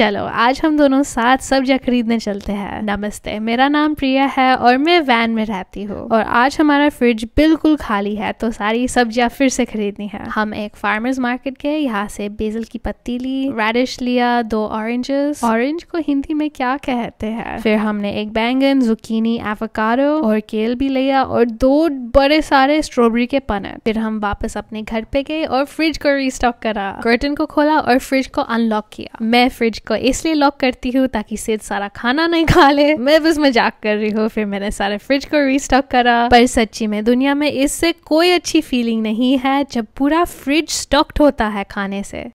चलो आज हम दोनों साथ सब्जियां खरीदने चलते हैं नमस्ते मेरा नाम प्रिया है और मैं वैन में रहती हूँ और आज हमारा फ्रिज बिल्कुल खाली है तो सारी सब्जियां फिर से खरीदनी है हम एक फार्मर्स मार्केट गए यहाँ से बेजल की पत्ती ली रेडिश लिया दो ऑरेंजेस ऑरेंज को हिंदी में क्या कहते हैं फिर हमने एक बैंगन जुकीनी एफकारो और केल भी लिया और दो बड़े सारे स्ट्रॉबेरी के पन फिर हम वापस अपने घर पे गए और फ्रिज को रिस्टॉक करा कर्टन को खोला और फ्रिज को अनलॉक किया मैं फ्रिज को इसलिए लॉक करती हूँ ताकि सेठ सारा खाना नहीं खा ले मैं बस मजाक कर रही हूँ फिर मैंने सारे फ्रिज को रिस्टॉक करा पर सच्ची में दुनिया में इससे कोई अच्छी फीलिंग नहीं है जब पूरा फ्रिज स्टॉक्ड होता है खाने से